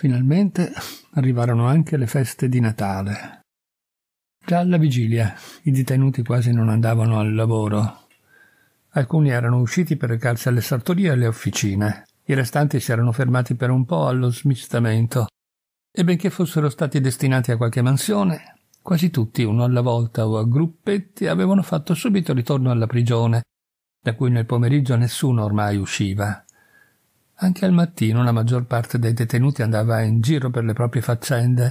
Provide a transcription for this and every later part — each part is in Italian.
Finalmente arrivarono anche le feste di Natale. Già alla vigilia i detenuti quasi non andavano al lavoro. Alcuni erano usciti per recarsi alle sartorie e alle officine. I restanti si erano fermati per un po' allo smistamento. E benché fossero stati destinati a qualche mansione, quasi tutti, uno alla volta o a gruppetti, avevano fatto subito ritorno alla prigione, da cui nel pomeriggio nessuno ormai usciva. Anche al mattino la maggior parte dei detenuti andava in giro per le proprie faccende,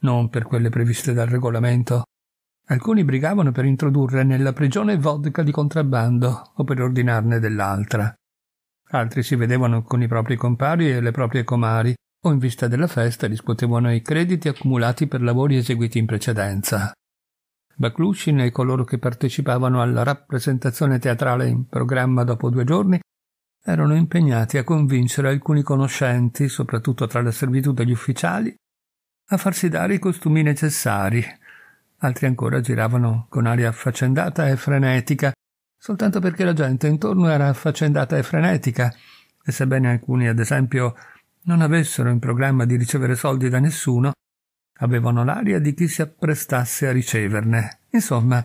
non per quelle previste dal regolamento. Alcuni brigavano per introdurre nella prigione vodka di contrabbando o per ordinarne dell'altra. Altri si vedevano con i propri compari e le proprie comari o in vista della festa discutevano i crediti accumulati per lavori eseguiti in precedenza. Baklushin e coloro che partecipavano alla rappresentazione teatrale in programma dopo due giorni erano impegnati a convincere alcuni conoscenti, soprattutto tra la servitù degli ufficiali, a farsi dare i costumi necessari. Altri ancora giravano con aria affaccendata e frenetica, soltanto perché la gente intorno era affaccendata e frenetica, e sebbene alcuni, ad esempio, non avessero in programma di ricevere soldi da nessuno, avevano l'aria di chi si apprestasse a riceverne. Insomma,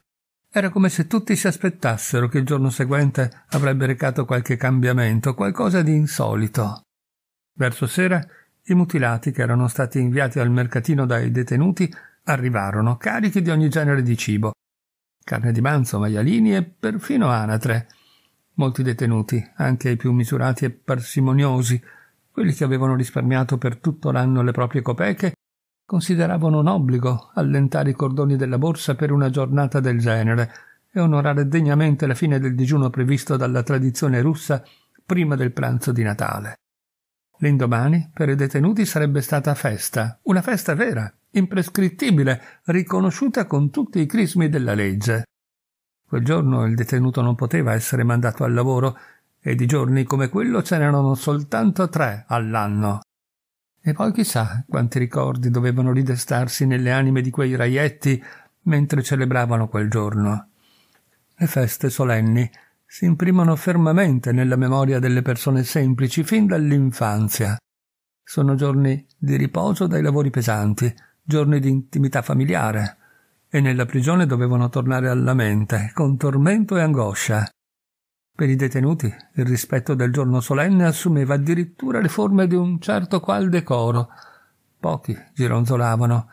era come se tutti si aspettassero che il giorno seguente avrebbe recato qualche cambiamento, qualcosa di insolito. Verso sera i mutilati che erano stati inviati al mercatino dai detenuti arrivarono carichi di ogni genere di cibo, carne di manzo, maialini e perfino anatre. Molti detenuti, anche i più misurati e parsimoniosi, quelli che avevano risparmiato per tutto l'anno le proprie copeche, consideravano un obbligo allentare i cordoni della borsa per una giornata del genere e onorare degnamente la fine del digiuno previsto dalla tradizione russa prima del pranzo di Natale. L'indomani per i detenuti sarebbe stata festa, una festa vera, imprescrittibile, riconosciuta con tutti i crismi della legge. Quel giorno il detenuto non poteva essere mandato al lavoro e di giorni come quello ce n'erano soltanto tre all'anno. E poi chissà quanti ricordi dovevano ridestarsi nelle anime di quei raietti mentre celebravano quel giorno. Le feste solenni si imprimono fermamente nella memoria delle persone semplici fin dall'infanzia. Sono giorni di riposo dai lavori pesanti, giorni di intimità familiare, e nella prigione dovevano tornare alla mente, con tormento e angoscia. Per i detenuti il rispetto del giorno solenne assumeva addirittura le forme di un certo qual decoro. Pochi gironzolavano,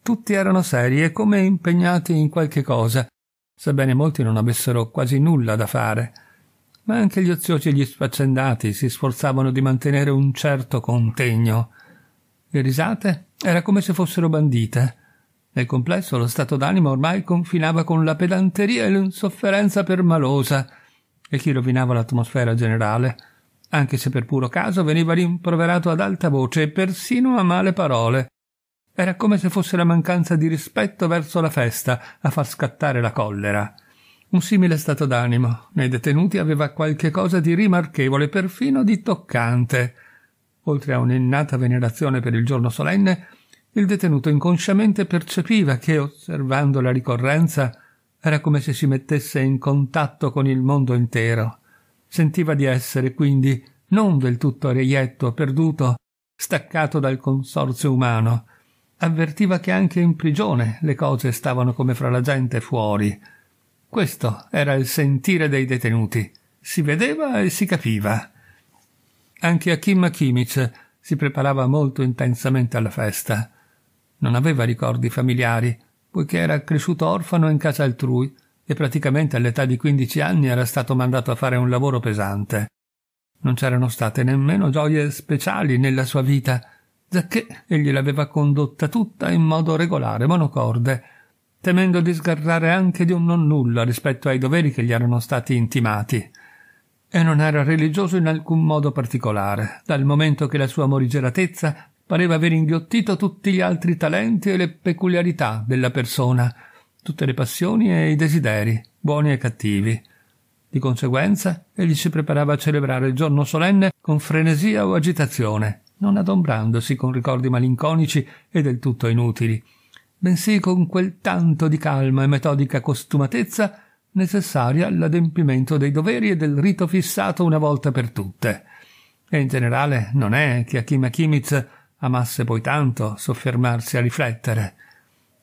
tutti erano seri e come impegnati in qualche cosa, sebbene molti non avessero quasi nulla da fare. Ma anche gli oziosi e gli sfaccendati si sforzavano di mantenere un certo contegno. Le risate era come se fossero bandite. Nel complesso lo stato d'animo ormai confinava con la pedanteria e l'insofferenza permalosa e chi rovinava l'atmosfera generale, anche se per puro caso veniva rimproverato ad alta voce e persino a male parole. Era come se fosse la mancanza di rispetto verso la festa a far scattare la collera. Un simile stato d'animo nei detenuti aveva qualche cosa di rimarchevole, perfino di toccante. Oltre a un'innata venerazione per il giorno solenne, il detenuto inconsciamente percepiva che, osservando la ricorrenza, era come se si mettesse in contatto con il mondo intero. Sentiva di essere, quindi, non del tutto reietto, perduto, staccato dal consorzio umano. Avvertiva che anche in prigione le cose stavano come fra la gente fuori. Questo era il sentire dei detenuti. Si vedeva e si capiva. Anche Akim Akimic si preparava molto intensamente alla festa. Non aveva ricordi familiari, poiché era cresciuto orfano in casa altrui e praticamente all'età di 15 anni era stato mandato a fare un lavoro pesante. Non c'erano state nemmeno gioie speciali nella sua vita, giacché egli l'aveva condotta tutta in modo regolare, monocorde, temendo di sgarrare anche di un non nulla rispetto ai doveri che gli erano stati intimati. E non era religioso in alcun modo particolare, dal momento che la sua morigeratezza pareva aver inghiottito tutti gli altri talenti e le peculiarità della persona, tutte le passioni e i desideri, buoni e cattivi. Di conseguenza, egli si preparava a celebrare il giorno solenne con frenesia o agitazione, non adombrandosi con ricordi malinconici e del tutto inutili, bensì con quel tanto di calma e metodica costumatezza necessaria all'adempimento dei doveri e del rito fissato una volta per tutte. E in generale non è che Achim Akimitz Amasse poi tanto soffermarsi a riflettere.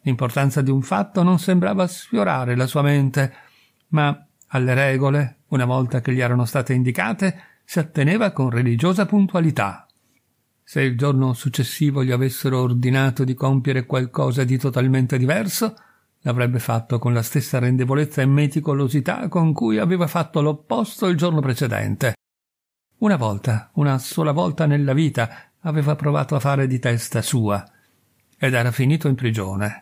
L'importanza di un fatto non sembrava sfiorare la sua mente, ma alle regole, una volta che gli erano state indicate, si atteneva con religiosa puntualità. Se il giorno successivo gli avessero ordinato di compiere qualcosa di totalmente diverso, l'avrebbe fatto con la stessa rendevolezza e meticolosità con cui aveva fatto l'opposto il giorno precedente. Una volta, una sola volta nella vita, aveva provato a fare di testa sua ed era finito in prigione.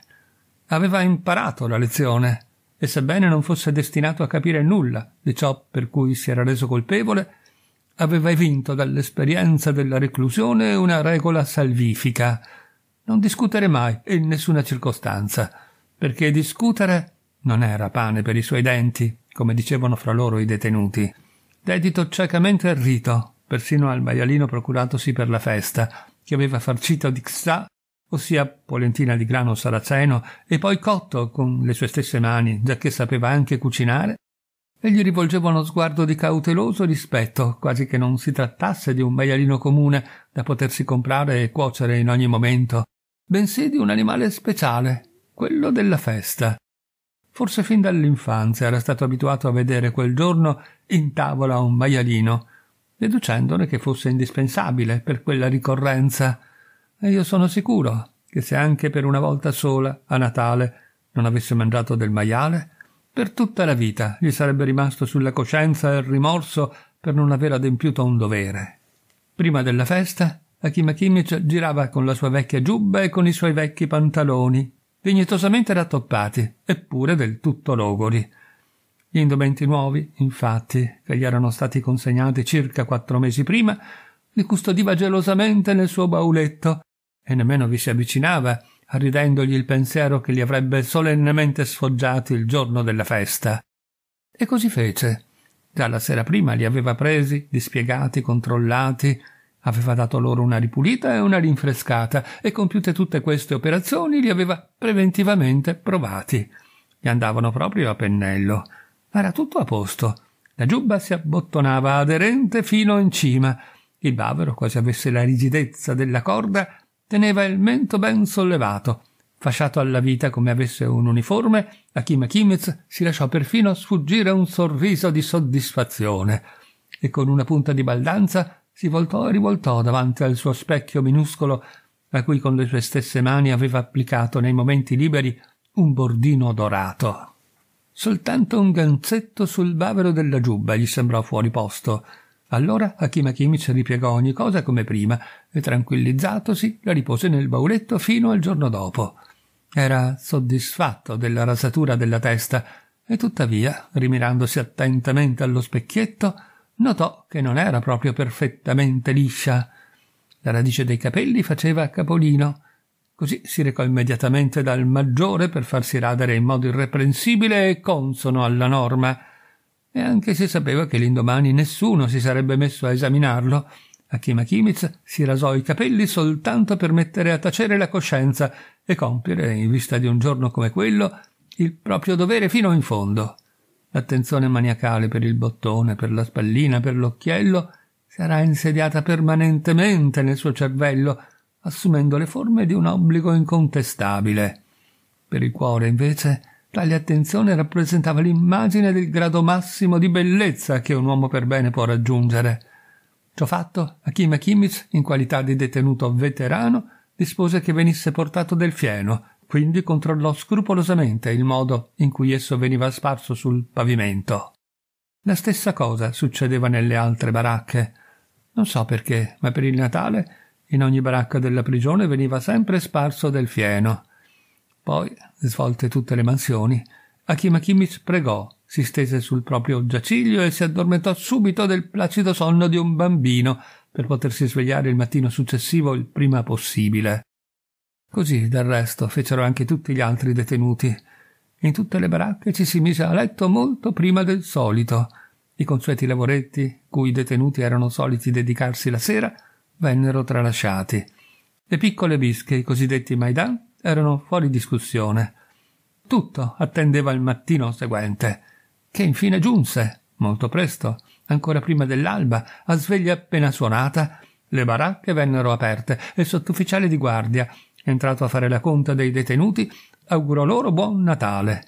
Aveva imparato la lezione e sebbene non fosse destinato a capire nulla di ciò per cui si era reso colpevole, aveva evinto dall'esperienza della reclusione una regola salvifica. Non discutere mai in nessuna circostanza, perché discutere non era pane per i suoi denti, come dicevano fra loro i detenuti. Dedito ciecamente al rito, persino al maialino procuratosi per la festa, che aveva farcito di xà, ossia polentina di grano saraceno, e poi cotto con le sue stesse mani, giacché sapeva anche cucinare, e gli rivolgeva uno sguardo di cauteloso rispetto, quasi che non si trattasse di un maialino comune da potersi comprare e cuocere in ogni momento, bensì di un animale speciale, quello della festa. Forse fin dall'infanzia era stato abituato a vedere quel giorno in tavola un maialino, deducendone che fosse indispensabile per quella ricorrenza, e io sono sicuro che se anche per una volta sola, a Natale, non avesse mangiato del maiale, per tutta la vita gli sarebbe rimasto sulla coscienza il rimorso per non aver adempiuto un dovere. Prima della festa, Akima Kimmich girava con la sua vecchia giubba e con i suoi vecchi pantaloni, dignitosamente rattoppati, eppure del tutto logori, gli indumenti nuovi, infatti, che gli erano stati consegnati circa quattro mesi prima, li custodiva gelosamente nel suo bauletto e nemmeno vi si avvicinava, ridendogli il pensiero che li avrebbe solennemente sfoggiati il giorno della festa. E così fece. Già la sera prima li aveva presi, dispiegati, controllati, aveva dato loro una ripulita e una rinfrescata e compiute tutte queste operazioni li aveva preventivamente provati. Gli andavano proprio a pennello. Era tutto a posto. La giubba si abbottonava aderente fino in cima. Il bavero, quasi avesse la rigidezza della corda, teneva il mento ben sollevato. Fasciato alla vita come avesse un uniforme, Achim Achimez si lasciò perfino sfuggire un sorriso di soddisfazione e con una punta di baldanza si voltò e rivoltò davanti al suo specchio minuscolo a cui con le sue stesse mani aveva applicato nei momenti liberi un bordino dorato. Soltanto un ganzetto sul bavero della giubba gli sembrò fuori posto. Allora Hakim Hakimic ripiegò ogni cosa come prima e tranquillizzatosi la ripose nel bauletto fino al giorno dopo. Era soddisfatto della rasatura della testa e tuttavia, rimirandosi attentamente allo specchietto, notò che non era proprio perfettamente liscia. La radice dei capelli faceva capolino Così si recò immediatamente dal maggiore per farsi radere in modo irreprensibile e consono alla norma, e anche se sapeva che l'indomani nessuno si sarebbe messo a esaminarlo, Akima Kimitz si rasò i capelli soltanto per mettere a tacere la coscienza e compiere, in vista di un giorno come quello, il proprio dovere fino in fondo. L'attenzione maniacale per il bottone, per la spallina, per l'occhiello sarà insediata permanentemente nel suo cervello, assumendo le forme di un obbligo incontestabile. Per il cuore, invece, tale attenzione rappresentava l'immagine del grado massimo di bellezza che un uomo per bene può raggiungere. Ciò fatto, Akim Akimich, in qualità di detenuto veterano, dispose che venisse portato del fieno, quindi controllò scrupolosamente il modo in cui esso veniva sparso sul pavimento. La stessa cosa succedeva nelle altre baracche. Non so perché, ma per il Natale in ogni baracca della prigione veniva sempre sparso del fieno. Poi, svolte tutte le mansioni, Achim Achimich pregò, si stese sul proprio giaciglio e si addormentò subito del placido sonno di un bambino per potersi svegliare il mattino successivo il prima possibile. Così, del resto, fecero anche tutti gli altri detenuti. In tutte le baracche ci si mise a letto molto prima del solito. I consueti lavoretti, cui i detenuti erano soliti dedicarsi la sera, vennero tralasciati. Le piccole bische, i cosiddetti Maidan, erano fuori discussione. Tutto attendeva il mattino seguente, che infine giunse, molto presto, ancora prima dell'alba, a sveglia appena suonata, le baracche vennero aperte e il sottufficiale di guardia, entrato a fare la conta dei detenuti, augurò loro buon Natale.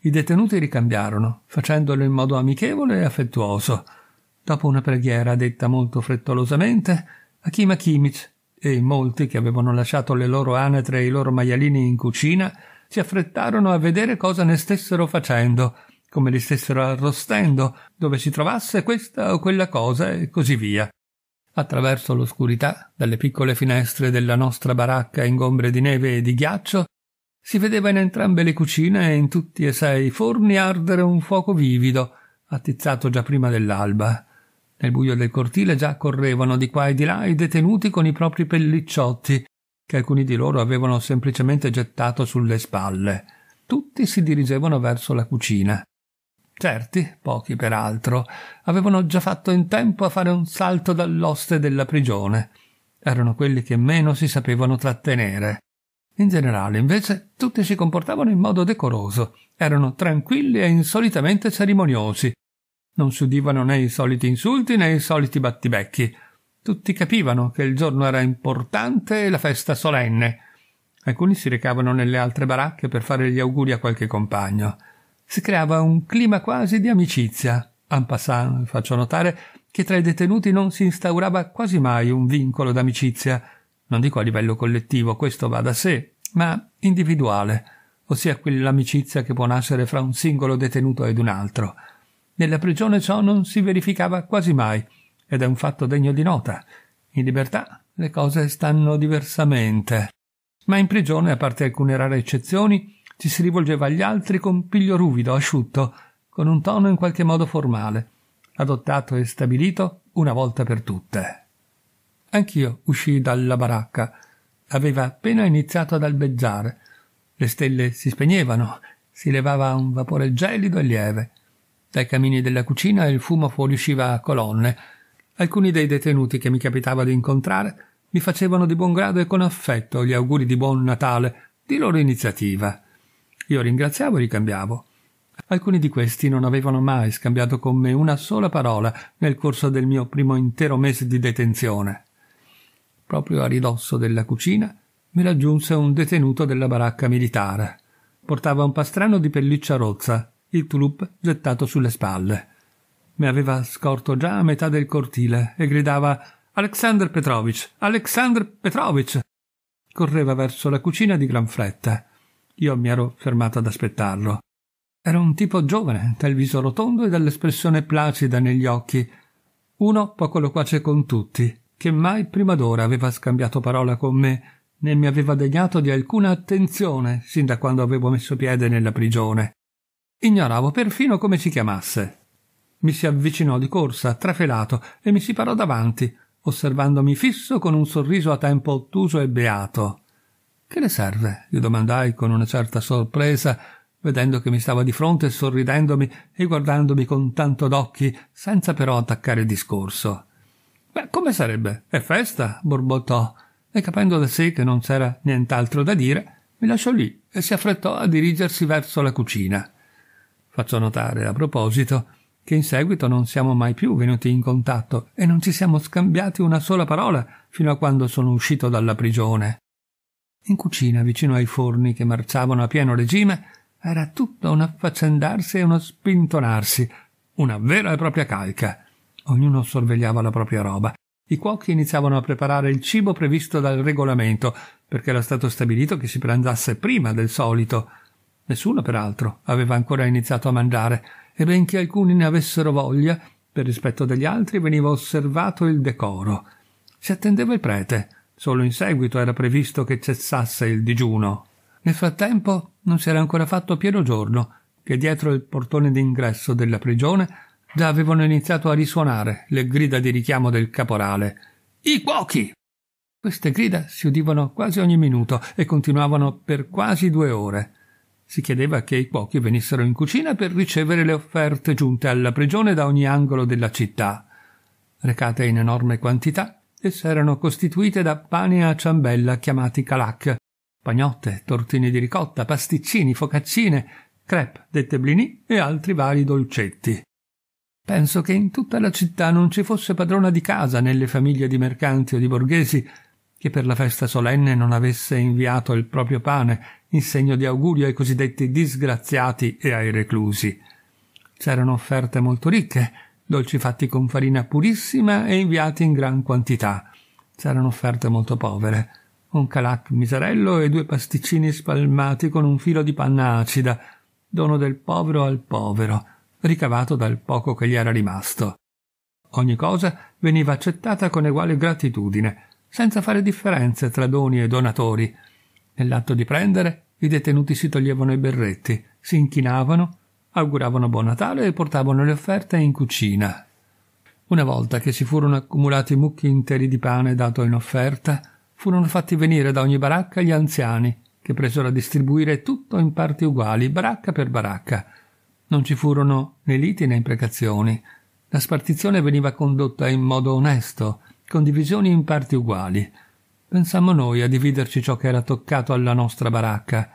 I detenuti ricambiarono, facendolo in modo amichevole e affettuoso. Dopo una preghiera detta molto frettolosamente, Akima Kimic e molti che avevano lasciato le loro anatre e i loro maialini in cucina si affrettarono a vedere cosa ne stessero facendo, come li stessero arrostendo, dove si trovasse questa o quella cosa e così via. Attraverso l'oscurità, dalle piccole finestre della nostra baracca ingombre di neve e di ghiaccio, si vedeva in entrambe le cucine e in tutti e sei i forni ardere un fuoco vivido, attizzato già prima dell'alba. Nel buio del cortile già correvano di qua e di là i detenuti con i propri pellicciotti, che alcuni di loro avevano semplicemente gettato sulle spalle. Tutti si dirigevano verso la cucina. Certi, pochi peraltro, avevano già fatto in tempo a fare un salto dall'oste della prigione. Erano quelli che meno si sapevano trattenere. In generale, invece, tutti si comportavano in modo decoroso, erano tranquilli e insolitamente cerimoniosi, non si udivano né i soliti insulti né i soliti battibecchi. Tutti capivano che il giorno era importante e la festa solenne. Alcuni si recavano nelle altre baracche per fare gli auguri a qualche compagno. Si creava un clima quasi di amicizia. En passant, faccio notare che tra i detenuti non si instaurava quasi mai un vincolo d'amicizia. Non dico a livello collettivo, questo va da sé, ma individuale, ossia quell'amicizia che può nascere fra un singolo detenuto ed un altro. Nella prigione ciò non si verificava quasi mai, ed è un fatto degno di nota. In libertà le cose stanno diversamente. Ma in prigione, a parte alcune rare eccezioni, ci si rivolgeva agli altri con piglio ruvido, asciutto, con un tono in qualche modo formale, adottato e stabilito una volta per tutte. Anch'io uscii dalla baracca. Aveva appena iniziato ad albeggiare. Le stelle si spegnevano, si levava un vapore gelido e lieve. Dai camini della cucina il fumo fuoriusciva a colonne. Alcuni dei detenuti che mi capitava di incontrare mi facevano di buon grado e con affetto gli auguri di buon Natale, di loro iniziativa. Io ringraziavo e ricambiavo. Alcuni di questi non avevano mai scambiato con me una sola parola nel corso del mio primo intero mese di detenzione. Proprio a ridosso della cucina mi raggiunse un detenuto della baracca militare. Portava un pastrano di pelliccia rozza, il tulup gettato sulle spalle. Mi aveva scorto già a metà del cortile e gridava Alexander Petrovich! Alexander Petrovich! Correva verso la cucina di gran fretta. Io mi ero fermato ad aspettarlo. Era un tipo giovane, dal viso rotondo e dall'espressione placida negli occhi. Uno poco loquace con tutti, che mai prima d'ora aveva scambiato parola con me, né mi aveva degnato di alcuna attenzione sin da quando avevo messo piede nella prigione. Ignoravo perfino come si chiamasse. Mi si avvicinò di corsa, trafelato, e mi si parò davanti, osservandomi fisso con un sorriso a tempo ottuso e beato. Che le serve? gli domandai con una certa sorpresa, vedendo che mi stava di fronte sorridendomi e guardandomi con tanto d'occhi, senza però attaccare il discorso. Beh, come sarebbe? È festa? borbottò, e capendo da sé che non c'era nient'altro da dire, mi lasciò lì e si affrettò a dirigersi verso la cucina. Faccio notare a proposito che in seguito non siamo mai più venuti in contatto e non ci siamo scambiati una sola parola fino a quando sono uscito dalla prigione. In cucina, vicino ai forni che marciavano a pieno regime, era tutto un affaccendarsi e uno spintonarsi, una vera e propria calca. Ognuno sorvegliava la propria roba. I cuochi iniziavano a preparare il cibo previsto dal regolamento, perché era stato stabilito che si pranzasse prima del solito, Nessuno, peraltro, aveva ancora iniziato a mangiare, e benché alcuni ne avessero voglia, per rispetto degli altri veniva osservato il decoro. Si attendeva il prete, solo in seguito era previsto che cessasse il digiuno. Nel frattempo non si era ancora fatto pieno giorno, che dietro il portone d'ingresso della prigione già avevano iniziato a risuonare le grida di richiamo del caporale. I cuochi! Queste grida si udivano quasi ogni minuto e continuavano per quasi due ore. Si chiedeva che i cuochi venissero in cucina per ricevere le offerte giunte alla prigione da ogni angolo della città, recate in enorme quantità, esse erano costituite da pani a ciambella chiamati calac, pagnotte, tortini di ricotta, pasticcini, focaccine, crepe, dette blini e altri vari dolcetti. Penso che in tutta la città non ci fosse padrona di casa nelle famiglie di mercanti o di borghesi che per la festa solenne non avesse inviato il proprio pane, in segno di augurio ai cosiddetti disgraziati e ai reclusi. C'erano offerte molto ricche, dolci fatti con farina purissima e inviati in gran quantità. C'erano offerte molto povere, un calac miserello e due pasticcini spalmati con un filo di panna acida, dono del povero al povero, ricavato dal poco che gli era rimasto. Ogni cosa veniva accettata con eguale gratitudine, senza fare differenze tra doni e donatori, Nell'atto di prendere, i detenuti si toglievano i berretti, si inchinavano, auguravano buon Natale e portavano le offerte in cucina. Una volta che si furono accumulati mucchi interi di pane dato in offerta, furono fatti venire da ogni baracca gli anziani, che presero a distribuire tutto in parti uguali, baracca per baracca. Non ci furono né liti né imprecazioni. La spartizione veniva condotta in modo onesto, con divisioni in parti uguali pensammo noi a dividerci ciò che era toccato alla nostra baracca.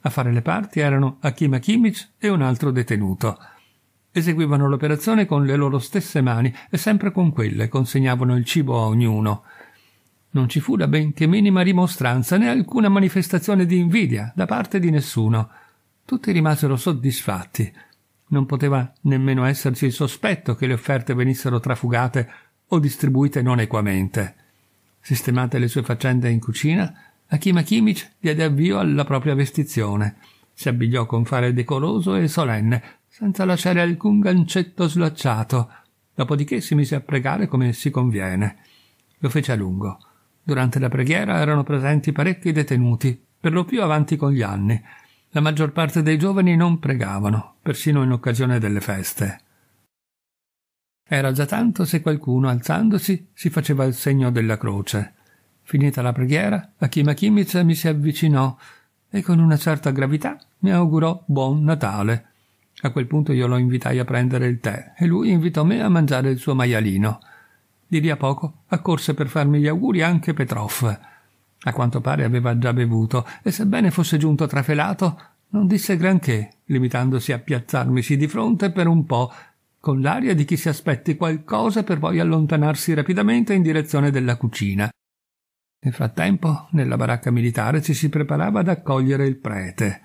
A fare le parti erano Akima Akimic e un altro detenuto. Eseguivano l'operazione con le loro stesse mani e sempre con quelle consegnavano il cibo a ognuno. Non ci fu la benché minima rimostranza né alcuna manifestazione di invidia da parte di nessuno. Tutti rimasero soddisfatti. Non poteva nemmeno esserci il sospetto che le offerte venissero trafugate o distribuite non equamente. Sistemate le sue faccende in cucina, Akim Akimich diede avvio alla propria vestizione. Si abbigliò con fare decoroso e solenne, senza lasciare alcun gancetto slacciato. Dopodiché si mise a pregare come si conviene. Lo fece a lungo. Durante la preghiera erano presenti parecchi detenuti, per lo più avanti con gli anni. La maggior parte dei giovani non pregavano, persino in occasione delle feste. Era già tanto se qualcuno, alzandosi, si faceva il segno della croce. Finita la preghiera, la Chima Chimica mi si avvicinò e con una certa gravità mi augurò buon Natale. A quel punto io lo invitai a prendere il tè e lui invitò me a mangiare il suo maialino. Di lì a poco accorse per farmi gli auguri anche Petrov. A quanto pare aveva già bevuto e sebbene fosse giunto trafelato non disse granché, limitandosi a piazzarmisi di fronte per un po' con l'aria di chi si aspetti qualcosa per poi allontanarsi rapidamente in direzione della cucina. Nel frattempo, nella baracca militare ci si preparava ad accogliere il prete.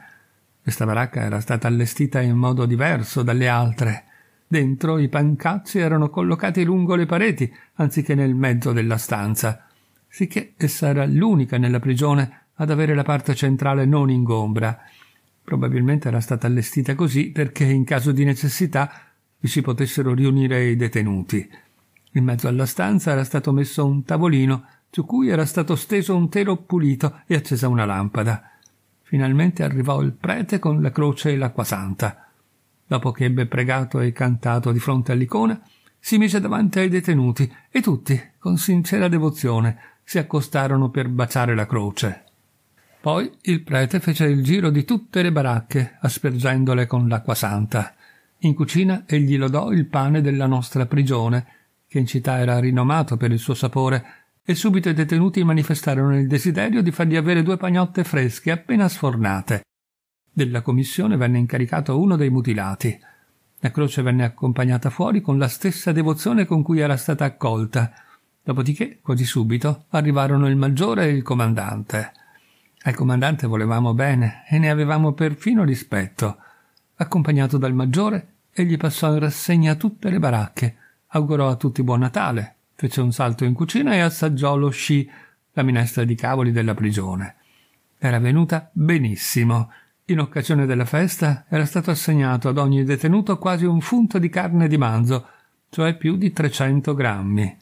Questa baracca era stata allestita in modo diverso dalle altre. Dentro i pancazzi erano collocati lungo le pareti, anziché nel mezzo della stanza, sicché essa era l'unica nella prigione ad avere la parte centrale non ingombra. Probabilmente era stata allestita così perché in caso di necessità vi si potessero riunire i detenuti. In mezzo alla stanza era stato messo un tavolino su cui era stato steso un telo pulito e accesa una lampada. Finalmente arrivò il prete con la croce e l'acqua santa. Dopo che ebbe pregato e cantato di fronte all'icona, si mise davanti ai detenuti e tutti, con sincera devozione, si accostarono per baciare la croce. Poi il prete fece il giro di tutte le baracche, aspergendole con l'acqua santa. In cucina egli lodò il pane della nostra prigione, che in città era rinomato per il suo sapore, e subito i detenuti manifestarono il desiderio di fargli avere due pagnotte fresche appena sfornate. Della commissione venne incaricato uno dei mutilati. La croce venne accompagnata fuori con la stessa devozione con cui era stata accolta. Dopodiché, quasi subito, arrivarono il maggiore e il comandante. Al comandante volevamo bene e ne avevamo perfino rispetto accompagnato dal maggiore, egli passò in rassegna tutte le baracche, augurò a tutti buon Natale, fece un salto in cucina e assaggiò lo sci, la minestra di cavoli della prigione. Era venuta benissimo. In occasione della festa era stato assegnato ad ogni detenuto quasi un funto di carne di manzo, cioè più di 300 grammi.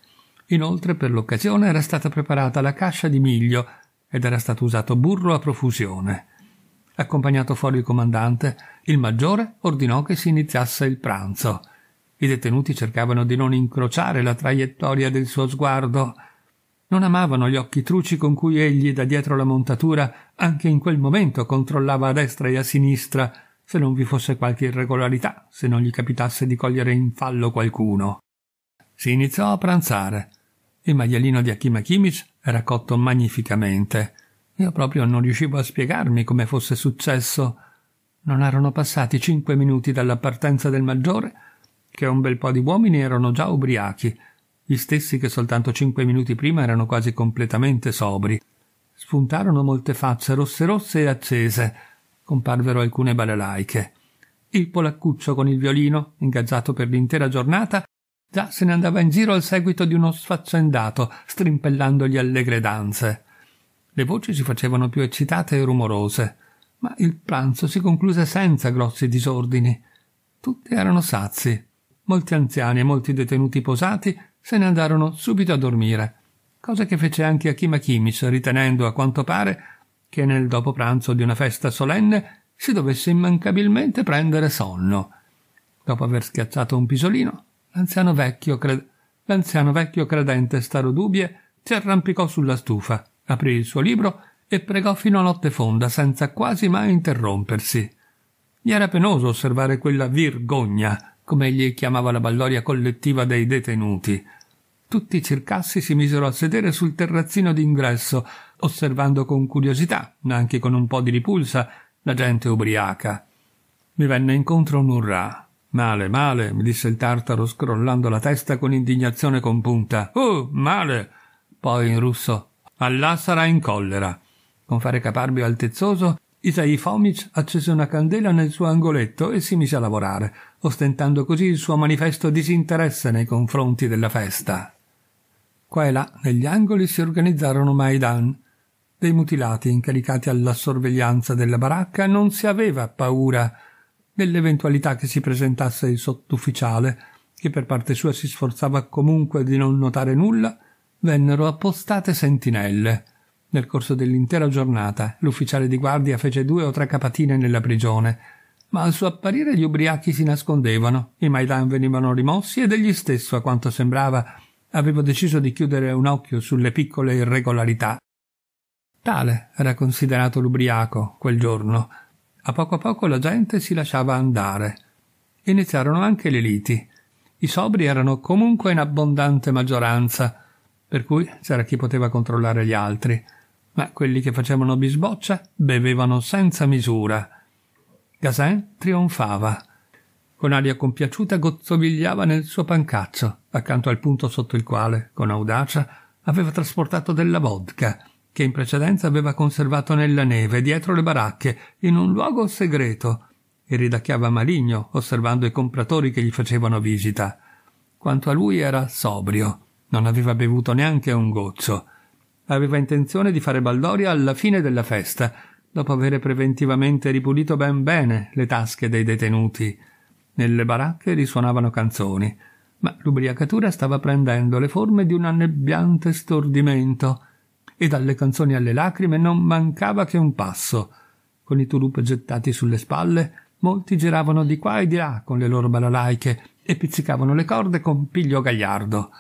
Inoltre per l'occasione era stata preparata la cascia di miglio ed era stato usato burro a profusione. Accompagnato fuori il comandante, il maggiore ordinò che si iniziasse il pranzo. I detenuti cercavano di non incrociare la traiettoria del suo sguardo. Non amavano gli occhi truci con cui egli, da dietro la montatura, anche in quel momento controllava a destra e a sinistra, se non vi fosse qualche irregolarità, se non gli capitasse di cogliere in fallo qualcuno. Si iniziò a pranzare. Il maialino di Akima Kimmich era cotto magnificamente. Io proprio non riuscivo a spiegarmi come fosse successo. Non erano passati cinque minuti dalla partenza del maggiore che un bel po' di uomini erano già ubriachi, gli stessi che soltanto cinque minuti prima erano quasi completamente sobri. Spuntarono molte facce rosse rosse e accese, comparvero alcune balalaiche. Il polaccuccio con il violino, ingaggiato per l'intera giornata, già se ne andava in giro al seguito di uno sfaccendato, strimpellandogli allegre danze. Le voci si facevano più eccitate e rumorose, ma il pranzo si concluse senza grossi disordini. Tutti erano sazi. Molti anziani e molti detenuti posati se ne andarono subito a dormire, cosa che fece anche Akima Kimis, ritenendo a quanto pare che nel dopo pranzo di una festa solenne si dovesse immancabilmente prendere sonno. Dopo aver schiacciato un pisolino, l'anziano vecchio, cred- l'anziano vecchio credente Starodubie si arrampicò sulla stufa aprì il suo libro e pregò fino a notte fonda, senza quasi mai interrompersi. Gli era penoso osservare quella vergogna, come egli chiamava la baldoria collettiva dei detenuti. Tutti i circassi si misero a sedere sul terrazzino d'ingresso, osservando con curiosità, anche con un po' di ripulsa, la gente ubriaca. Mi venne incontro un urrà. Male, male, mi disse il tartaro scrollando la testa con indignazione compunta. Oh, male! Poi in russo. Allah sarà in collera. Con fare caparbio altezzoso, Isai Fomic accese una candela nel suo angoletto e si mise a lavorare, ostentando così il suo manifesto disinteresse nei confronti della festa. Qua e là, negli angoli, si organizzarono Maidan. Dei mutilati incaricati alla sorveglianza della baracca non si aveva paura dell'eventualità che si presentasse il sottufficiale, che per parte sua si sforzava comunque di non notare nulla, vennero appostate sentinelle. Nel corso dell'intera giornata l'ufficiale di guardia fece due o tre capatine nella prigione, ma al suo apparire gli ubriachi si nascondevano, i maidan venivano rimossi ed egli stesso, a quanto sembrava, aveva deciso di chiudere un occhio sulle piccole irregolarità. Tale era considerato l'ubriaco quel giorno. A poco a poco la gente si lasciava andare. Iniziarono anche le liti. I sobri erano comunque in abbondante maggioranza, per cui c'era chi poteva controllare gli altri, ma quelli che facevano bisboccia bevevano senza misura. Gasin trionfava. Con aria compiaciuta gozzovigliava nel suo pancaccio, accanto al punto sotto il quale, con audacia, aveva trasportato della vodka, che in precedenza aveva conservato nella neve, dietro le baracche, in un luogo segreto, e ridacchiava maligno, osservando i compratori che gli facevano visita. Quanto a lui era sobrio. Non aveva bevuto neanche un gozzo. Aveva intenzione di fare baldoria alla fine della festa, dopo avere preventivamente ripulito ben bene le tasche dei detenuti. Nelle baracche risuonavano canzoni, ma l'ubriacatura stava prendendo le forme di un annebbiante stordimento, e dalle canzoni alle lacrime non mancava che un passo. Con i tulup gettati sulle spalle, molti giravano di qua e di là con le loro balalaiche e pizzicavano le corde con piglio gagliardo.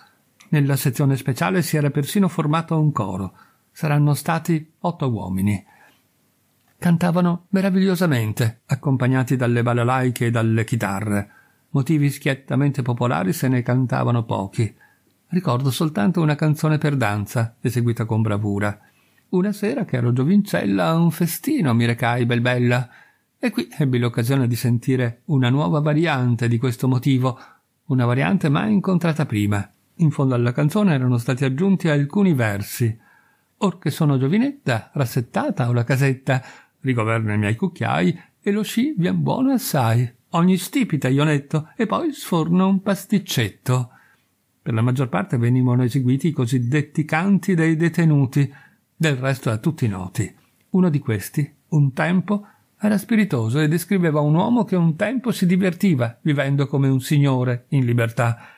Nella sezione speciale si era persino formato un coro. Saranno stati otto uomini. Cantavano meravigliosamente, accompagnati dalle balalaiche e dalle chitarre. Motivi schiettamente popolari se ne cantavano pochi. Ricordo soltanto una canzone per danza, eseguita con bravura. Una sera che ero giovincella a un festino mi recai bel bella. e qui ebbi l'occasione di sentire una nuova variante di questo motivo, una variante mai incontrata prima. In fondo alla canzone erano stati aggiunti alcuni versi. Or che sono giovinetta, rassettata ho la casetta, rigoverno i miei cucchiai e lo sci vien buono assai. Ogni stipita io ionetto e poi sforno un pasticcetto. Per la maggior parte venivano eseguiti i cosiddetti canti dei detenuti, del resto a tutti noti. Uno di questi, un tempo, era spiritoso e descriveva un uomo che un tempo si divertiva vivendo come un signore in libertà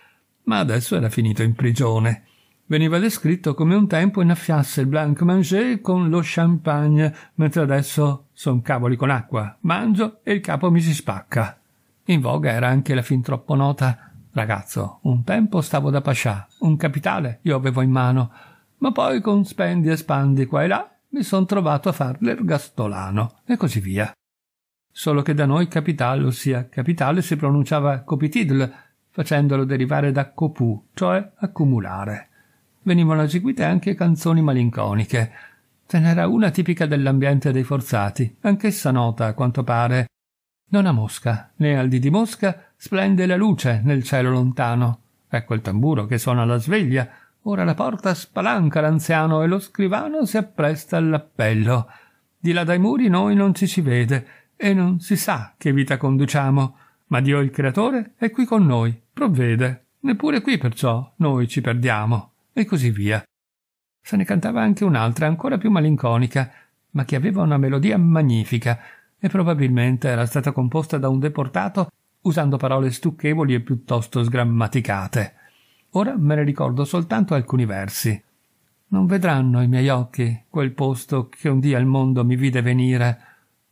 ma adesso era finito in prigione. Veniva descritto come un tempo innaffiasse il blanc manger con lo champagne, mentre adesso son cavoli con acqua, mangio e il capo mi si spacca. In voga era anche la fin troppo nota Ragazzo, un tempo stavo da pascià, un capitale io avevo in mano, ma poi con spendi e spandi qua e là mi son trovato a far l'ergastolano e così via. Solo che da noi capitale, ossia capitale, si pronunciava copitidl, facendolo derivare da copù, cioè accumulare. Venivano eseguite anche canzoni malinconiche. Ce n'era una tipica dell'ambiente dei forzati, anch'essa nota a quanto pare. Non a Mosca, né al di di Mosca, splende la luce nel cielo lontano. Ecco il tamburo che suona la sveglia. Ora la porta spalanca l'anziano e lo scrivano si appresta all'appello. Di là dai muri noi non ci si vede e non si sa che vita conduciamo. Ma Dio il Creatore è qui con noi, provvede. Neppure qui perciò noi ci perdiamo. E così via. Se ne cantava anche un'altra ancora più malinconica, ma che aveva una melodia magnifica e probabilmente era stata composta da un deportato usando parole stucchevoli e piuttosto sgrammaticate. Ora me ne ricordo soltanto alcuni versi. Non vedranno i miei occhi quel posto che un dia al mondo mi vide venire.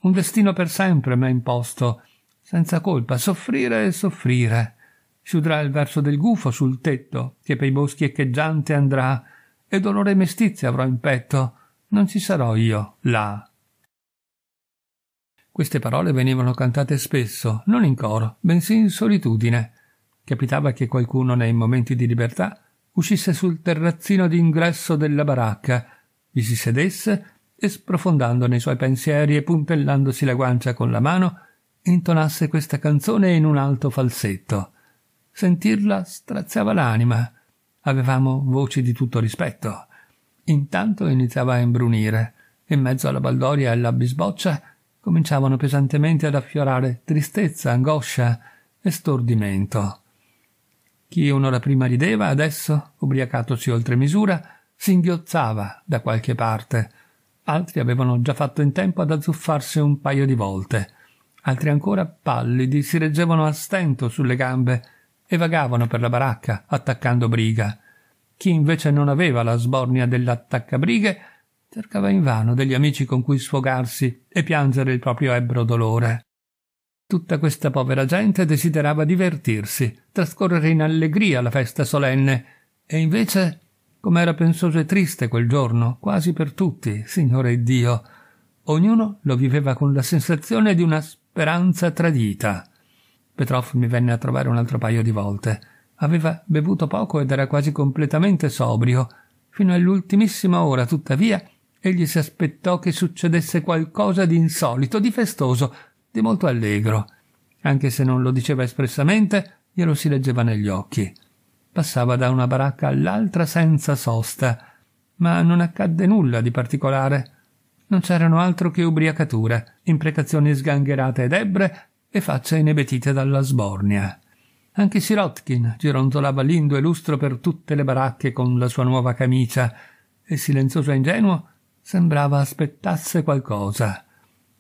Un destino per sempre m'è imposto senza colpa, soffrire e soffrire. Si udrà il verso del gufo sul tetto, che pei boschi echeggiante andrà, e dolore e mestizia avrò in petto, non ci sarò io, là. Queste parole venivano cantate spesso, non in coro, bensì in solitudine. Capitava che qualcuno nei momenti di libertà uscisse sul terrazzino d'ingresso della baracca, vi si sedesse e sprofondando nei suoi pensieri e puntellandosi la guancia con la mano, intonasse questa canzone in un alto falsetto. Sentirla straziava l'anima. Avevamo voci di tutto rispetto. Intanto iniziava a imbrunire. In mezzo alla baldoria e alla bisboccia cominciavano pesantemente ad affiorare tristezza, angoscia e stordimento. Chi un'ora prima rideva, adesso, ubriacatosi oltre misura, singhiozzava da qualche parte. Altri avevano già fatto in tempo ad azzuffarsi un paio di volte altri ancora pallidi si reggevano a stento sulle gambe e vagavano per la baracca attaccando briga. Chi invece non aveva la sbornia dell'attaccabrighe cercava invano degli amici con cui sfogarsi e piangere il proprio ebbro dolore. Tutta questa povera gente desiderava divertirsi, trascorrere in allegria la festa solenne, e invece com'era pensoso e triste quel giorno, quasi per tutti, Signore Dio. Ognuno lo viveva con la sensazione di una speranza tradita. Petrov mi venne a trovare un altro paio di volte. Aveva bevuto poco ed era quasi completamente sobrio. Fino all'ultimissima ora, tuttavia, egli si aspettò che succedesse qualcosa di insolito, di festoso, di molto allegro. Anche se non lo diceva espressamente, glielo si leggeva negli occhi. Passava da una baracca all'altra senza sosta, ma non accadde nulla di particolare non c'erano altro che ubriacature, imprecazioni sgangherate ed ebbre e facce inebetite dalla sbornia. Anche Sirotkin girondolava lindo e lustro per tutte le baracche con la sua nuova camicia e silenzioso e ingenuo sembrava aspettasse qualcosa.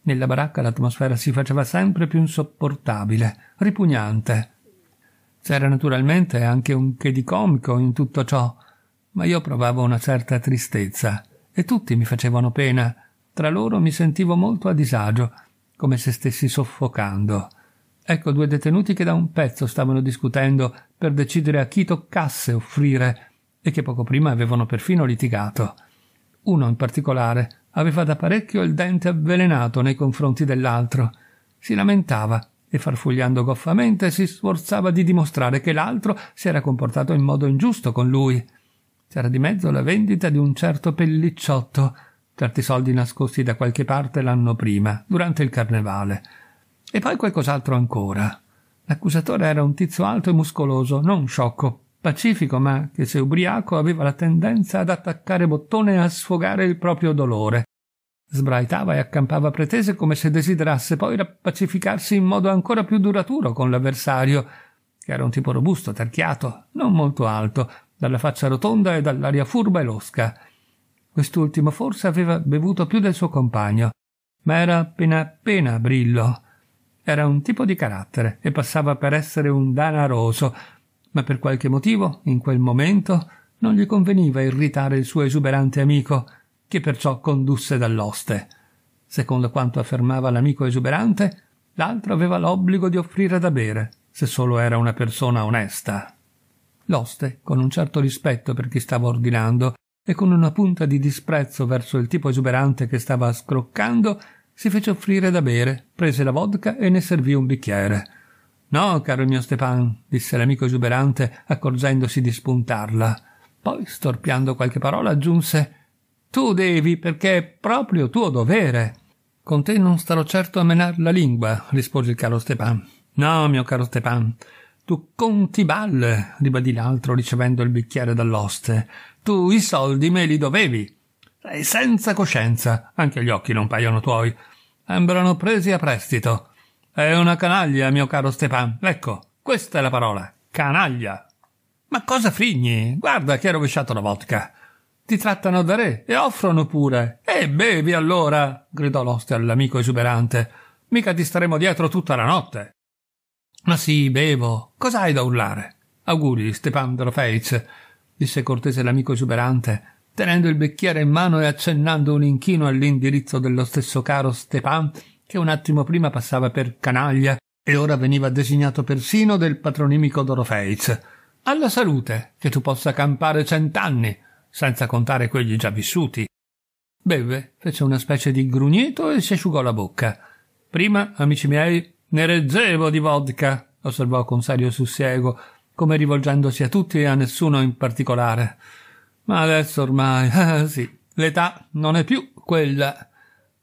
Nella baracca l'atmosfera si faceva sempre più insopportabile, ripugnante. C'era naturalmente anche un che di comico in tutto ciò, ma io provavo una certa tristezza e tutti mi facevano pena tra loro mi sentivo molto a disagio, come se stessi soffocando. Ecco due detenuti che da un pezzo stavano discutendo per decidere a chi toccasse offrire e che poco prima avevano perfino litigato. Uno in particolare aveva da parecchio il dente avvelenato nei confronti dell'altro. Si lamentava e farfugliando goffamente si sforzava di dimostrare che l'altro si era comportato in modo ingiusto con lui. C'era di mezzo la vendita di un certo pellicciotto tanti soldi nascosti da qualche parte l'anno prima, durante il carnevale. E poi qualcos'altro ancora. L'accusatore era un tizio alto e muscoloso, non sciocco, pacifico, ma che se ubriaco aveva la tendenza ad attaccare bottone e a sfogare il proprio dolore. Sbraitava e accampava pretese come se desiderasse poi rappacificarsi in modo ancora più duraturo con l'avversario, che era un tipo robusto, tarchiato, non molto alto, dalla faccia rotonda e dall'aria furba e losca. Quest'ultimo forse aveva bevuto più del suo compagno, ma era appena appena brillo. Era un tipo di carattere e passava per essere un danaroso, ma per qualche motivo, in quel momento, non gli conveniva irritare il suo esuberante amico, che perciò condusse dall'oste. Secondo quanto affermava l'amico esuberante, l'altro aveva l'obbligo di offrire da bere, se solo era una persona onesta. L'oste, con un certo rispetto per chi stava ordinando, e con una punta di disprezzo verso il tipo esuberante che stava scroccando, si fece offrire da bere, prese la vodka e ne servì un bicchiere. No, caro mio Stepan, disse l'amico esuberante, accorgendosi di spuntarla. Poi, storpiando qualche parola, aggiunse Tu devi, perché è proprio tuo dovere. Con te non starò certo a menar la lingua, rispose il caro Stepan. No, mio caro Stepan, tu conti balle, ribadì l'altro ricevendo il bicchiere dall'oste. Tu i soldi me li dovevi. Sei senza coscienza, anche gli occhi non paiono tuoi. Sembrano presi a prestito. È una canaglia, mio caro Stepan. Ecco, questa è la parola. Canaglia. Ma cosa frigni? Guarda che hai rovesciato la vodka. Ti trattano da re e offrono pure. E bevi allora, gridò l'oste all'amico esuberante. Mica ti staremo dietro tutta la notte. Ma sì, bevo. Cos'hai da urlare? Auguri, Stepan Drofeitz disse cortese l'amico esuberante, tenendo il bicchiere in mano e accennando un inchino all'indirizzo dello stesso caro Stepan che un attimo prima passava per canaglia e ora veniva designato persino del patronimico Dorofeiz. Alla salute, che tu possa campare cent'anni, senza contare quelli già vissuti. Beve, fece una specie di grugnito e si asciugò la bocca. Prima, amici miei, ne reggevo di vodka, osservò con serio sussiego, come rivolgendosi a tutti e a nessuno in particolare. Ma adesso ormai, eh, sì, l'età non è più quella.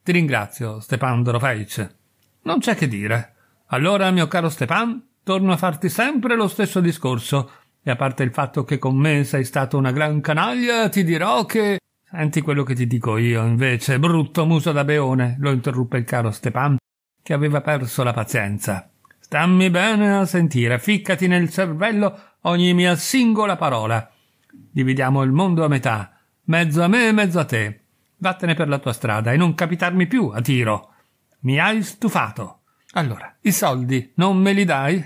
Ti ringrazio, Stepan Dorofeic. Non c'è che dire. Allora, mio caro Stepan, torno a farti sempre lo stesso discorso. E a parte il fatto che con me sei stato una gran canaglia, ti dirò che... Senti quello che ti dico io, invece, brutto muso da beone, lo interruppe il caro Stepan, che aveva perso la pazienza. Stammi bene a sentire, ficcati nel cervello ogni mia singola parola. Dividiamo il mondo a metà, mezzo a me e mezzo a te. Vattene per la tua strada e non capitarmi più a tiro. Mi hai stufato. Allora, i soldi non me li dai?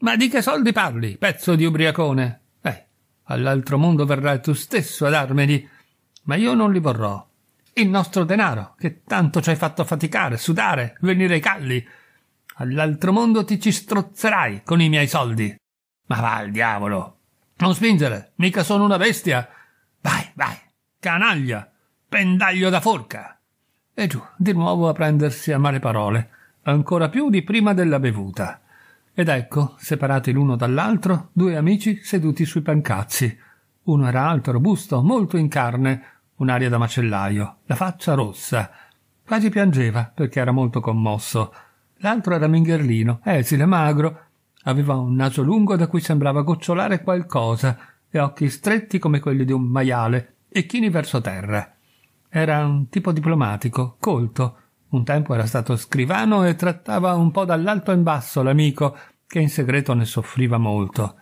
Ma di che soldi parli, pezzo di ubriacone? Beh, all'altro mondo verrai tu stesso a darmeli, ma io non li vorrò. Il nostro denaro, che tanto ci hai fatto faticare, sudare, venire ai calli, all'altro mondo ti ci strozzerai con i miei soldi. Ma va al diavolo! Non spingere, mica sono una bestia! Vai, vai, canaglia, pendaglio da forca! E giù, di nuovo a prendersi a male parole, ancora più di prima della bevuta. Ed ecco, separati l'uno dall'altro, due amici seduti sui pancazzi. Uno era alto, robusto, molto in carne, un'aria da macellaio, la faccia rossa. Quasi piangeva perché era molto commosso l'altro era mingherlino, esile, eh, magro, aveva un naso lungo da cui sembrava gocciolare qualcosa e occhi stretti come quelli di un maiale e chini verso terra. Era un tipo diplomatico, colto. Un tempo era stato scrivano e trattava un po' dall'alto in basso l'amico, che in segreto ne soffriva molto.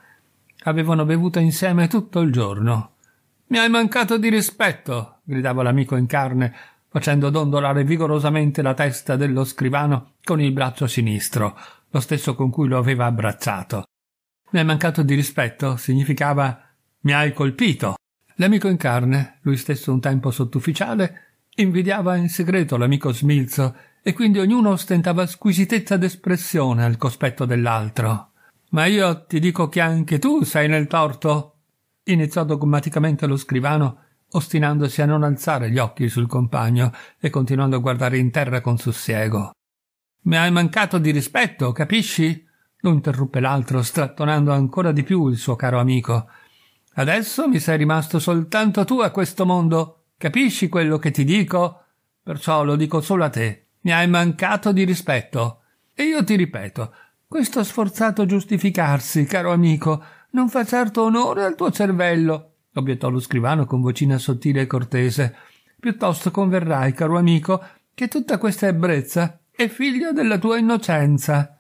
Avevano bevuto insieme tutto il giorno. Mi hai mancato di rispetto, gridava l'amico in carne, facendo dondolare vigorosamente la testa dello scrivano con il braccio sinistro, lo stesso con cui lo aveva abbracciato. Mi hai mancato di rispetto significava mi hai colpito. L'amico in carne, lui stesso un tempo sottufficiale, invidiava in segreto l'amico smilzo e quindi ognuno ostentava squisitezza d'espressione al cospetto dell'altro. Ma io ti dico che anche tu sei nel torto. Iniziò dogmaticamente lo scrivano ostinandosi a non alzare gli occhi sul compagno e continuando a guardare in terra con sussiego. Mi hai mancato di rispetto, capisci? lo interruppe l'altro, strattonando ancora di più il suo caro amico. Adesso mi sei rimasto soltanto tu a questo mondo. Capisci quello che ti dico? Perciò lo dico solo a te. Mi hai mancato di rispetto. E io ti ripeto, questo sforzato giustificarsi, caro amico, non fa certo onore al tuo cervello, obiettò lo scrivano con vocina sottile e cortese. Piuttosto converrai, caro amico, che tutta questa ebbrezza è figlia della tua innocenza.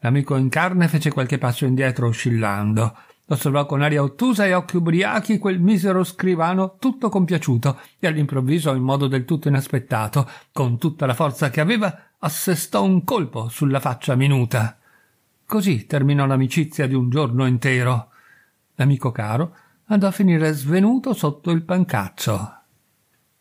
L'amico in carne fece qualche passo indietro, oscillando. Osservò con aria ottusa e occhi ubriachi quel misero scrivano tutto compiaciuto e all'improvviso, in modo del tutto inaspettato, con tutta la forza che aveva, assestò un colpo sulla faccia minuta. Così terminò l'amicizia di un giorno intero. L'amico caro andò a finire svenuto sotto il pancaccio.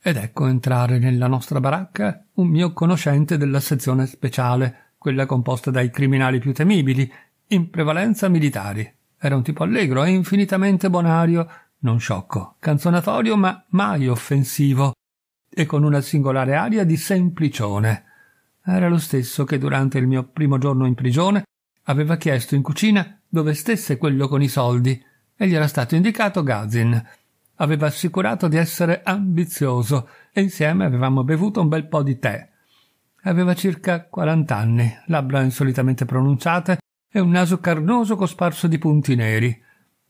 Ed ecco entrare nella nostra baracca un mio conoscente della sezione speciale, quella composta dai criminali più temibili, in prevalenza militari. Era un tipo allegro e infinitamente bonario, non sciocco, canzonatorio ma mai offensivo, e con una singolare aria di semplicione. Era lo stesso che durante il mio primo giorno in prigione aveva chiesto in cucina dove stesse quello con i soldi, e gli era stato indicato Gazin. Aveva assicurato di essere ambizioso e insieme avevamo bevuto un bel po' di tè. Aveva circa 40 anni, labbra insolitamente pronunciate e un naso carnoso cosparso di punti neri.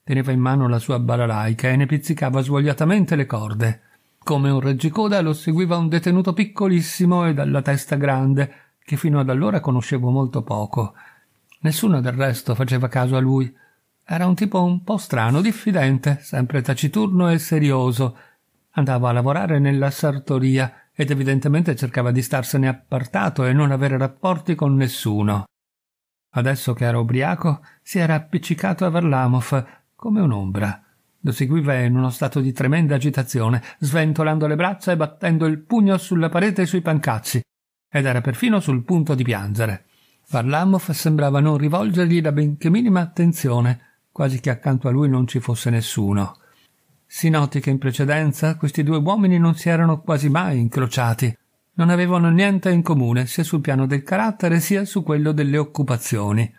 Teneva in mano la sua balalaica e ne pizzicava svogliatamente le corde. Come un reggicoda lo seguiva un detenuto piccolissimo e dalla testa grande, che fino ad allora conoscevo molto poco. Nessuno del resto faceva caso a lui. Era un tipo un po' strano, diffidente, sempre taciturno e serioso. Andava a lavorare nella sartoria ed evidentemente cercava di starsene appartato e non avere rapporti con nessuno. Adesso che era ubriaco, si era appiccicato a Varlamov come un'ombra. Lo seguiva in uno stato di tremenda agitazione, sventolando le braccia e battendo il pugno sulla parete e sui pancazzi, ed era perfino sul punto di piangere. Varlamov sembrava non rivolgergli la benché minima attenzione quasi che accanto a lui non ci fosse nessuno. Si noti che in precedenza questi due uomini non si erano quasi mai incrociati, non avevano niente in comune sia sul piano del carattere sia su quello delle occupazioni.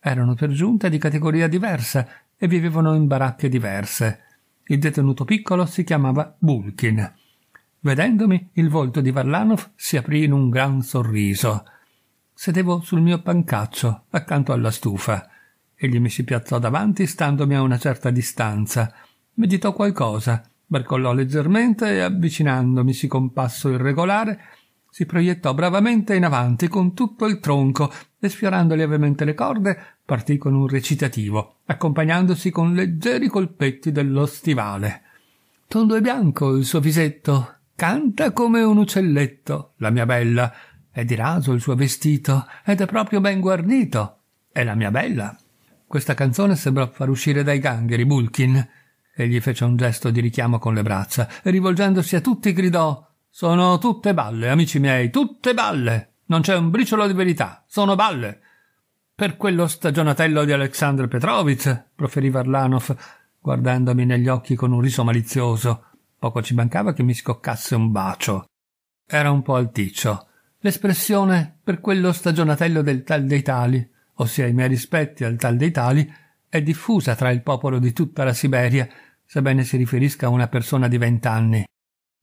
Erano per giunta di categoria diversa e vivevano in baracche diverse. Il detenuto piccolo si chiamava Bulkin. Vedendomi, il volto di Varlanov si aprì in un gran sorriso. Sedevo sul mio pancaccio, accanto alla stufa. Egli mi si piazzò davanti, standomi a una certa distanza. Meditò qualcosa, barcollò leggermente e, avvicinandomisi con passo irregolare, si proiettò bravamente in avanti con tutto il tronco e, sfiorando lievemente le corde, partì con un recitativo, accompagnandosi con leggeri colpetti dello stivale. Tondo e bianco il suo visetto, canta come un uccelletto, la mia bella, è di raso il suo vestito, ed è proprio ben guarnito, è la mia bella. Questa canzone sembra far uscire dai gangheri Bulkin. Egli fece un gesto di richiamo con le braccia e rivolgendosi a tutti gridò Sono tutte balle, amici miei, tutte balle. Non c'è un briciolo di verità, sono balle. Per quello stagionatello di Alexander Petrovitz, proferì Varlanov, guardandomi negli occhi con un riso malizioso. Poco ci mancava che mi scoccasse un bacio. Era un po' alticcio. L'espressione per quello stagionatello del tal dei tali ossia i miei rispetti al tal dei tali, è diffusa tra il popolo di tutta la Siberia, sebbene si riferisca a una persona di vent'anni.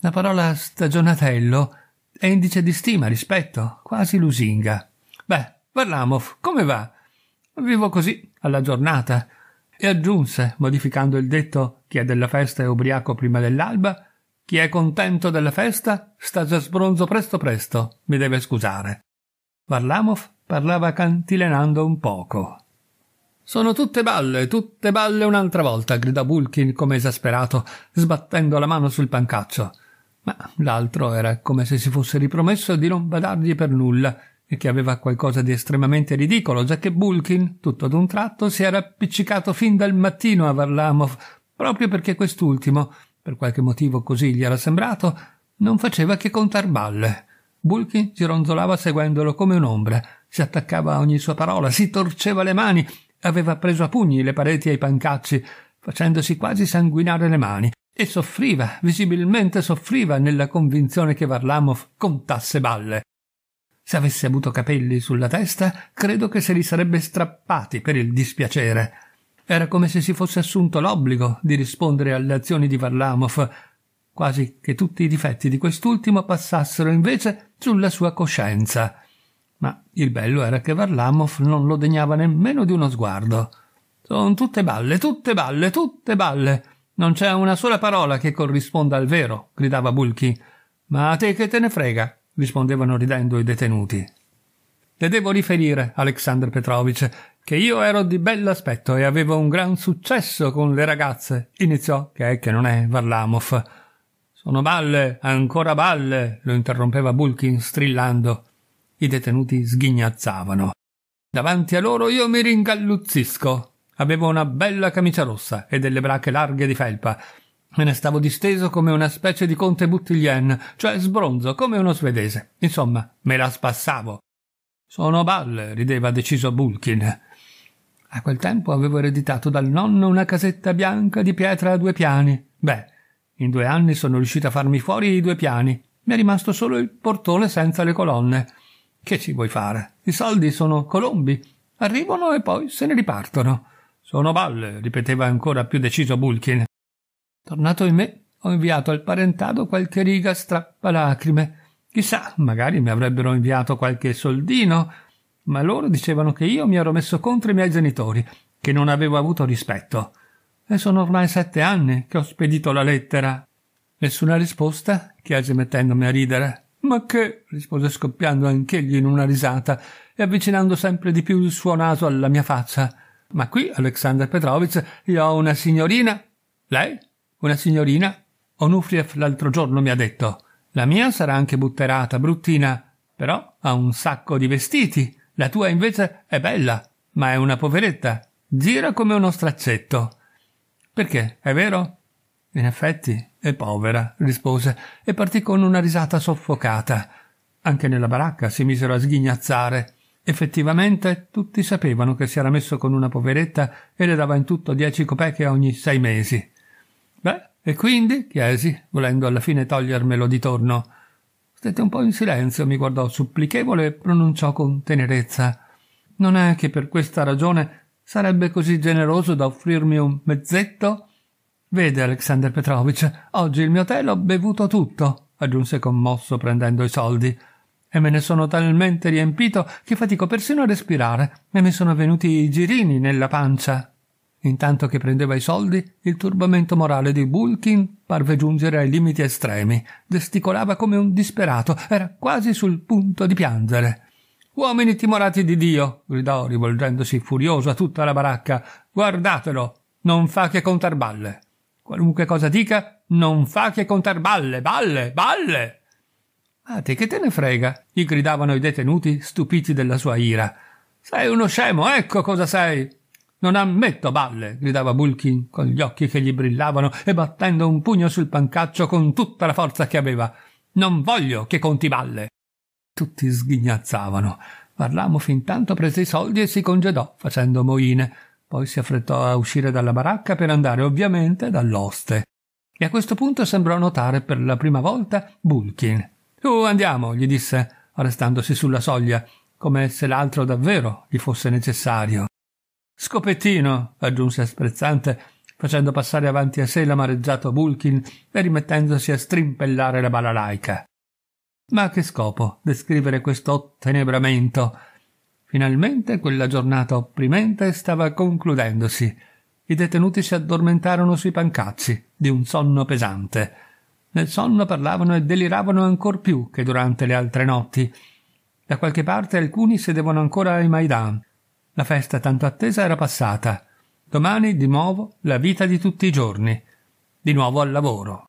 La parola stagionatello è indice di stima, rispetto, quasi lusinga. Beh, Varlamov, come va? Vivo così, alla giornata. E aggiunse, modificando il detto, chi è della festa è ubriaco prima dell'alba, chi è contento della festa sta già sbronzo presto presto, mi deve scusare. Varlamov parlava cantilenando un poco. Sono tutte balle, tutte balle un'altra volta, gridò Bulkin come esasperato, sbattendo la mano sul pancaccio. Ma l'altro era come se si fosse ripromesso di non badargli per nulla e che aveva qualcosa di estremamente ridicolo, giacché Bulkin, tutto ad un tratto, si era appiccicato fin dal mattino a Varlamov, proprio perché quest'ultimo, per qualche motivo così gli era sembrato, non faceva che contar balle. Bulky si ronzolava seguendolo come un'ombra, si attaccava a ogni sua parola, si torceva le mani, aveva preso a pugni le pareti e i pancacci, facendosi quasi sanguinare le mani, e soffriva, visibilmente soffriva nella convinzione che Varlamov contasse balle. Se avesse avuto capelli sulla testa, credo che se li sarebbe strappati per il dispiacere. Era come se si fosse assunto l'obbligo di rispondere alle azioni di Varlamov, quasi che tutti i difetti di quest'ultimo passassero invece sulla sua coscienza. Ma il bello era che Varlamov non lo degnava nemmeno di uno sguardo. Sono tutte balle, tutte balle, tutte balle. Non c'è una sola parola che corrisponda al vero, gridava Bulchi. Ma a te che te ne frega, rispondevano ridendo i detenuti. Le devo riferire, Alexander Petrovich, che io ero di bell'aspetto e avevo un gran successo con le ragazze, iniziò, che è che non è, Varlamov. Sono balle, ancora balle, lo interrompeva Bulkin strillando. I detenuti sghignazzavano. Davanti a loro io mi ringalluzzisco. Avevo una bella camicia rossa e delle brache larghe di felpa. Me ne stavo disteso come una specie di conte Buttiglien, cioè sbronzo come uno svedese. Insomma, me la spassavo. Sono balle, rideva deciso Bulkin. A quel tempo avevo ereditato dal nonno una casetta bianca di pietra a due piani. Beh, in due anni sono riuscito a farmi fuori i due piani. Mi è rimasto solo il portone senza le colonne. Che ci vuoi fare? I soldi sono colombi. Arrivano e poi se ne ripartono. Sono balle, ripeteva ancora più deciso Bulkin. Tornato in me, ho inviato al parentado qualche riga strappalacrime. Chissà, magari mi avrebbero inviato qualche soldino, ma loro dicevano che io mi ero messo contro i miei genitori, che non avevo avuto rispetto e sono ormai sette anni che ho spedito la lettera. Nessuna risposta? chiese mettendomi a ridere. Ma che? rispose scoppiando anch'egli in una risata e avvicinando sempre di più il suo naso alla mia faccia. Ma qui, Alexander Petrovitch, io ho una signorina. Lei? Una signorina? Onufriev l'altro giorno mi ha detto. La mia sarà anche butterata, bruttina, però ha un sacco di vestiti. La tua invece è bella, ma è una poveretta. Gira come uno straccetto. Perché, è vero? In effetti, è povera, rispose, e partì con una risata soffocata. Anche nella baracca si misero a sghignazzare. Effettivamente tutti sapevano che si era messo con una poveretta e le dava in tutto dieci copeche ogni sei mesi. Beh, e quindi? chiesi, volendo alla fine togliermelo di torno. Stette un po' in silenzio, mi guardò supplichevole e pronunciò con tenerezza. Non è che per questa ragione Sarebbe così generoso da offrirmi un mezzetto? Vede, Alexander Petrovich, oggi il mio tè l'ho bevuto tutto, aggiunse commosso prendendo i soldi. E me ne sono talmente riempito che fatico persino a respirare, e mi sono venuti i girini nella pancia. Intanto che prendeva i soldi, il turbamento morale di Bulkin parve giungere ai limiti estremi. Desticolava come un disperato, era quasi sul punto di piangere. Uomini timorati di Dio, gridò, rivolgendosi furioso a tutta la baracca, guardatelo, non fa che contar balle. Qualunque cosa dica, non fa che contar balle, balle, balle. A ah, te che te ne frega? gli gridavano i detenuti, stupiti della sua ira. Sei uno scemo, ecco cosa sei. Non ammetto balle, gridava Bulkin, con gli occhi che gli brillavano e battendo un pugno sul pancaccio con tutta la forza che aveva. Non voglio che conti balle. Tutti sghignazzavano. Varlamov fintanto prese i soldi e si congedò, facendo moine. Poi si affrettò a uscire dalla baracca per andare ovviamente dall'oste. E a questo punto sembrò notare per la prima volta Bulkin. Su, andiamo, gli disse, arrestandosi sulla soglia, come se l'altro davvero gli fosse necessario. Scopettino, aggiunse sprezzante, facendo passare avanti a sé l'amareggiato Bulkin e rimettendosi a strimpellare la balalaica. Ma a che scopo descrivere questo ottenebramento? Finalmente quella giornata opprimente stava concludendosi. I detenuti si addormentarono sui pancazzi di un sonno pesante. Nel sonno parlavano e deliravano ancor più che durante le altre notti. Da qualche parte alcuni sedevano ancora ai Maidan. La festa tanto attesa era passata. Domani, di nuovo, la vita di tutti i giorni. Di nuovo al lavoro.